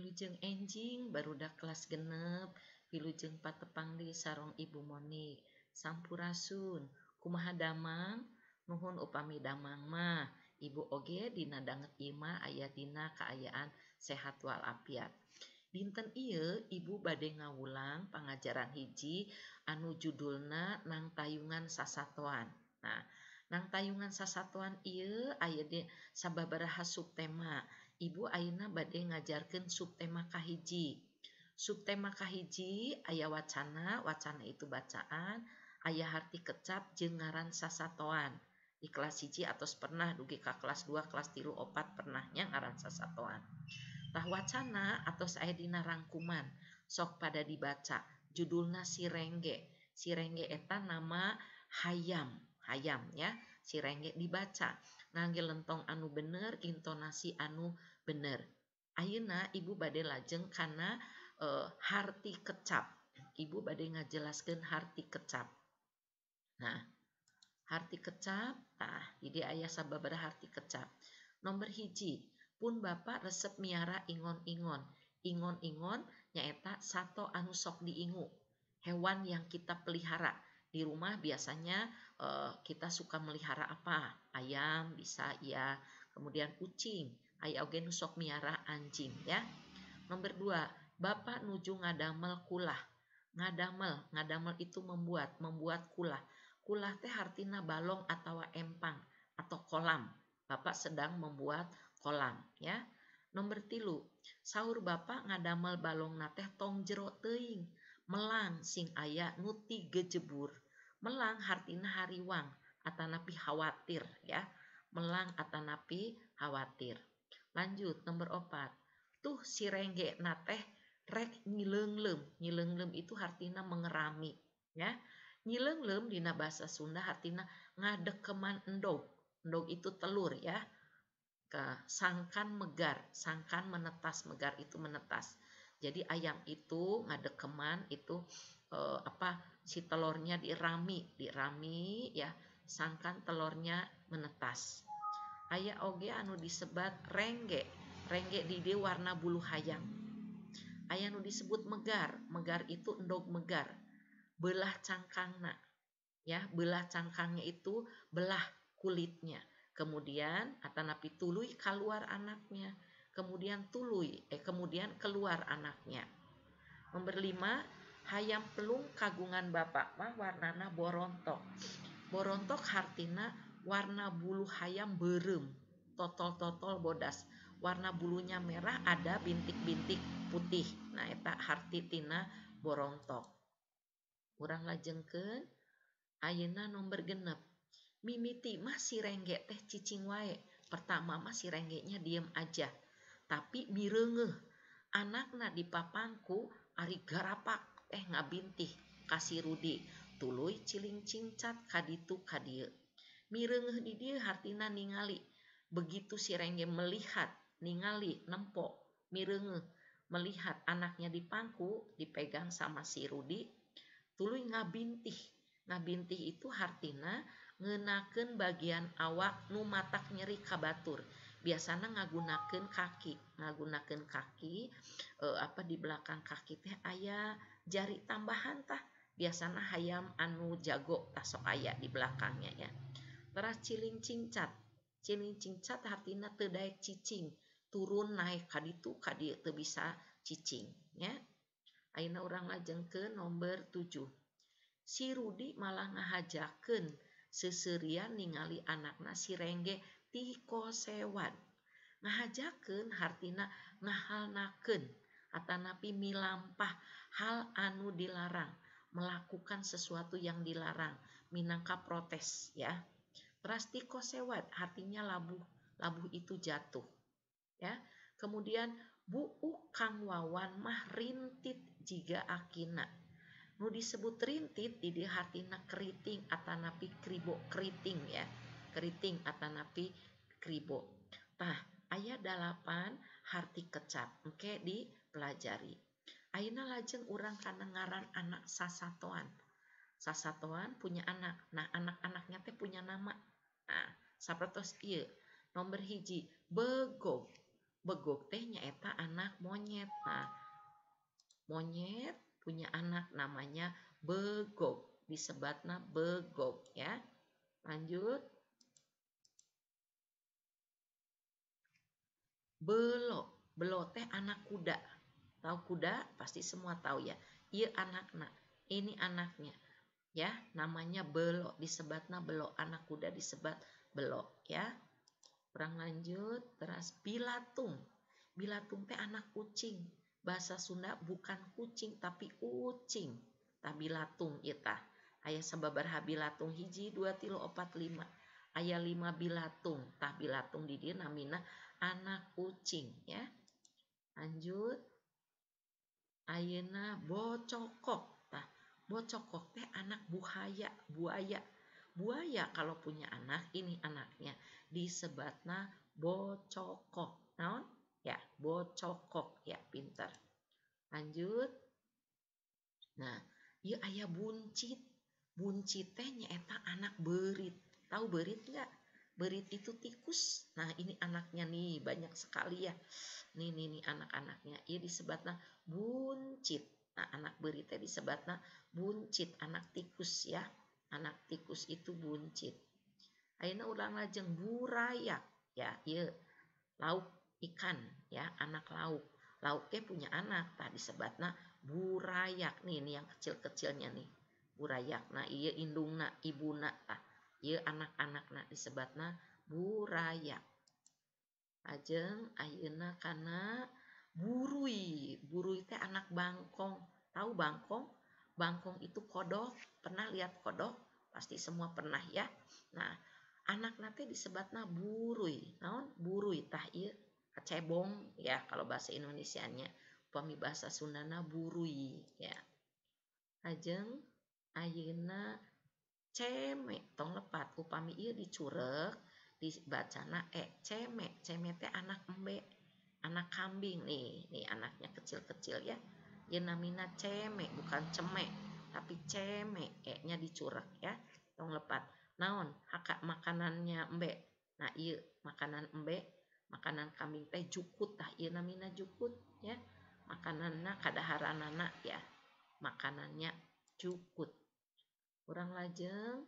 ujeng enjing baru udah kelas genep dijeng Patepang di sarong Ibu Monisuraun kuma Adamang mohon Upamidah Mama Ibu Oge di nadang Ima ayadina keayaan sehat walafiat dinten I Ibu badde ngawulang pengajaran hiji anujuddulna nang tayungan sasatuan nah nang tayungan sasatuan I ayasababara hasuk tema di Ibu Aina bade ngajarkan subtema kahiji. Subtema kahiji ayah wacana, wacana itu bacaan, ayah harti kecap jengaran sasatoan. Di kelas hiji atau pernah dugi ke kelas 2, kelas tiru opat pernahnya ngaran sasatoan. Tah wacana atau saya dina rangkuman, sok pada dibaca, judulnya sirengge. Sirengge eta nama hayam, hayam ya, sirengge dibaca. Nangge lentong anu bener, intonasi anu bener Ayeuna ibu badai lajeng karena e, eh, harti kecap ibu badai ngajelaskan harti kecap nah harti kecap tah jadi ayah sababara harti kecap nomor hiji pun bapak resep miara ingon-ingon ingon-ingon nyaeta sato anu sok diingu hewan yang kita pelihara di rumah biasanya e, kita suka melihara apa ayam bisa ya kemudian kucing Eugenus sok miarah anjing ya. Nomor dua, bapak nuju ngadamel kulah. Ngadamel, ngadamel itu membuat, membuat kulah. Kulah teh artinya balong atau empang atau kolam. Bapak sedang membuat kolam ya. Nomor tilu, sahur bapak ngadamel balong nateh tong jero teing. Melang sing ayah nuti gejebur. Melang hartina hariwang atau napi khawatir ya. Melang atau napi khawatir. Lanjut, nomor opat. Tuh si rengge nateh rek nyilenglem. Nyilenglem itu artinya mengerami. Ya. Nyilenglem di bahasa Sunda artinya ngadekeman endog. Endog itu telur ya. Ke, sangkan megar, sangkan menetas, megar itu menetas. Jadi ayam itu ngadekeman itu eh, apa si telurnya dirami, dirami ya, sangkan telurnya menetas ayah oge anu disebat rengge rengge dide warna bulu hayam. ayah anu disebut megar megar itu endog megar belah cangkangna ya belah cangkangnya itu belah kulitnya kemudian atanapi tului keluar anaknya kemudian tului eh kemudian keluar anaknya nomor lima hayam pelung kagungan bapak mah warnana borontok borontok hartina warna bulu hayam berem, totol-totol bodas. Warna bulunya merah ada bintik-bintik putih. Nah, eta harti tina kurang Urang lajengkeun ayena nomor genep. Mimiti masih rengge teh cicing wae. Pertama masih nya diem aja. Tapi mirengeh. Anakna di papangku ari garapak eh ngabintih kasih Rudi tuluy ciling cincat kaditu kadieu Mirengeh di dia hartina ningali. Begitu si Rengge melihat, ningali, nempo, mirengeh, melihat anaknya dipangku, dipegang sama si Rudi, Tului ngabintih. Ngabintih itu hartina ngenaken bagian awak nu matak nyeri kabatur. Biasana ngagunakeun kaki, ngagunakeun kaki e, apa di belakang kaki teh ayah jari tambahan tah. Biasana hayam anu jago tasok ayah di belakangnya ya teras ciling cincat, ciling cincat artinya terdaya cicing turun naik kaditu kadi itu bisa cicing ya Aina orang lajeng ke nomor 7 si Rudi malah ngahajakan seserian ningali anakna si Rengge tiko sewan ngahajakan hartina ngahalnaken atanapi milampah hal anu dilarang melakukan sesuatu yang dilarang minangka protes ya Rastiko sewat artinya labuh, labuh itu jatuh. Ya. Kemudian bu'u kang wawan mah rintit jiga akina. Nu disebut rintit di nak keriting atanapi kribo keriting ya. Keriting atanapi kribo. Tah, ayat 8 harti kecap. Oke, dipelajari. Aina lajeng urang kanengaran anak sasatoan. Sasatoan punya anak. Nah, anak-anaknya teh punya nama Nah, sapertos iya. Nomor hiji, begok. Begok teh eta anak monyet. Nah, monyet punya anak namanya begok. Disebatna begok ya. Lanjut. Belo. Belo teh anak kuda. Tahu kuda? Pasti semua tahu ya. Iya anak nak Ini anaknya ya namanya belok disebatna belok anak kuda disebat belok ya kurang lanjut teras bilatung bilatung teh anak kucing bahasa Sunda bukan kucing tapi ucing. Tapi latung ita. ayah sebab bilatung hiji dua tilo opat lima ayah lima bilatung bilatung di dia namina anak kucing ya lanjut ayena bocokok Bocokok teh anak buhaya, buaya. Buaya kalau punya anak, ini anaknya. Disebatna bocokok. Naon? Ya, bocokok. Ya, pinter. Lanjut. Nah, ya ayah buncit. Buncit teh nyeta anak berit. Tahu berit nggak? berit itu tikus. Nah, ini anaknya nih, banyak sekali ya. Nih, nih, nih anak-anaknya. Ia disebutnya buncit. Nah, anak berita disebatna buncit, anak tikus ya. Anak tikus itu buncit. Ayeuna ulang aja burayak ya, iya lauk ikan ya, anak lauk. Lauknya punya anak, tadi sebatna burayak nih, ini yang kecil-kecilnya nih. Burayak, nah iya indung ibu nak tah. Iya anak-anak nak disebatna burayak. Ajeng ayeuna karena burui burui teh anak bangkong tahu bangkong bangkong itu kodok pernah lihat kodok pasti semua pernah ya nah anak nate disebatna burui naon burui tah cebong kecebong ya kalau bahasa Indonesianya upami bahasa Sundana burui ya ajeng ayeuna ceme tong lepat upami ieu dicurek dibacana e ceme ceme teh anak embe anak kambing nih nih anaknya kecil-kecil ya ya namina cemek bukan cemek tapi cemek kayaknya dicurek ya tong lepat naon hakak makanannya embe nah iya makanan embe makanan kambing teh jukut tah iya namina jukut ya makanannya anak ya makanannya jukut kurang lajeng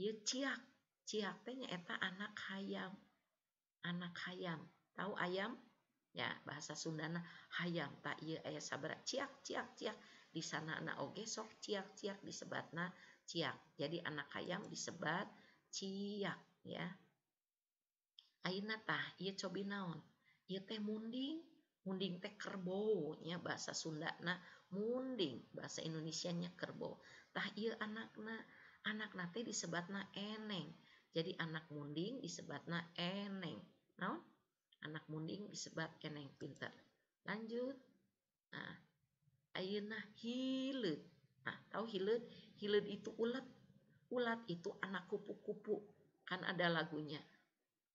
iya ciak ciak tehnya eta anak hayam anak hayam tahu ayam ya bahasa Sundana hayam tak iya ayah sabar ciak ciak ciak di sana anak oge sok ciak ciak disebatna ciak jadi anak hayam disebat ciak ya aina tah iya cobi naon iya teh munding munding teh kerbo nya bahasa Sunda na munding bahasa Indonesia nya kerbau tah iya anakna na teh na eneng jadi anak munding na eneng naon anak munding disebabkan yang pinter lanjut nah ayeuna hileud nah tahu hileud hileud itu ulat ulat itu anak kupu-kupu kan ada lagunya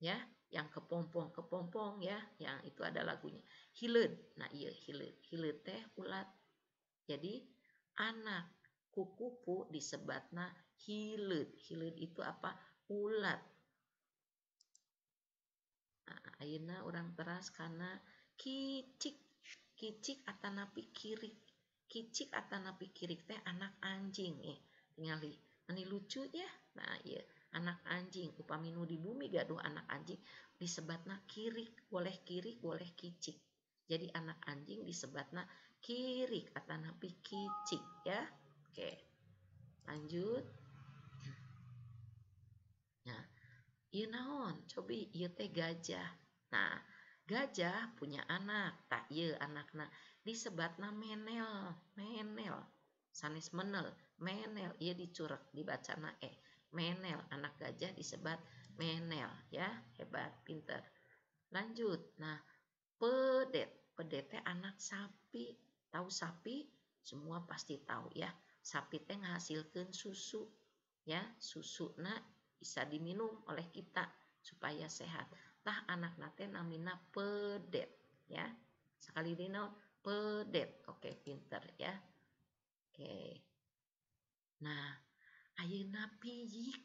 ya yang kepompong kepompong ya yang itu ada lagunya hileud nah iya hileud hileud teh ulat jadi anak kupu-kupu disebutna hileud hileud itu apa ulat Aina orang teras karena kicik kicik atanapi kiri kicik atanapi kiri teh anak anjing ya tingali ini lucu ya nah iya anak anjing upaminu di bumi gaduh anak anjing nak kiri boleh kiri boleh kicik jadi anak anjing disebatna kirik atanapi kicik ya oke lanjut Iya naon, cobi iya teh gajah. Nah, gajah punya anak, tak iya Disebat disebatna menel, menel. Sanis menel, menel, iya dicurek, dibacana eh. Menel, anak gajah disebat menel, ya hebat, pinter. Lanjut, nah pedet, pedete anak sapi, tahu sapi? Semua pasti tahu ya. Sapi teh menghasilkan susu, ya susu na bisa diminum oleh kita supaya sehat. Tah anak nate namina pedet ya. Sekali dino pedet. Oke, pinter ya. Oke. Nah, ayeuna piyik.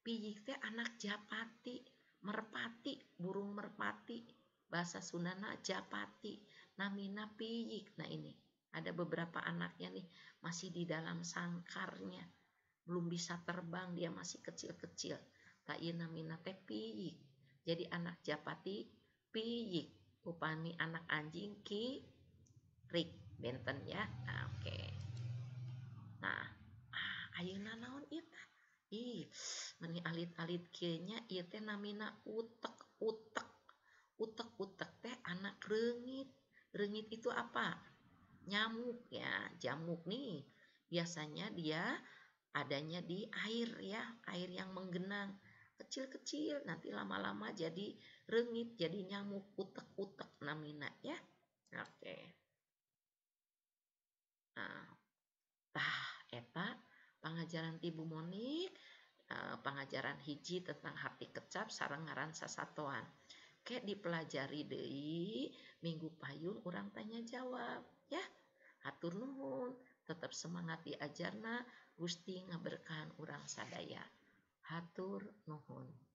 Piyik teh anak japati, merpati, burung merpati. Bahasa sunana japati, namina piyik. Nah ini, ada beberapa anaknya nih masih di dalam sangkarnya belum bisa terbang dia masih kecil-kecil taina mina teh piyik jadi anak japati piyik upami anak anjing ki rik benten ya nah, oke okay. nah ah, ayeuna naon eta ih meni alit-alit kieu ieu teh namina utek-utek utek-utek teh anak rengit rengit itu apa nyamuk ya jamuk nih biasanya dia adanya di air ya, air yang menggenang kecil-kecil nanti lama-lama jadi rengit, jadi nyamuk utek-utek namina ya. Oke. Nah, tah eta pengajaran tibu monik eh, pengajaran hiji tentang hati kecap sarang ngaran sasatoan. Ke dipelajari deui minggu payun orang tanya jawab ya. Hatur nuhun tetap semangat diajarna Gusti ngeberkahan orang sadaya hatur Nuhun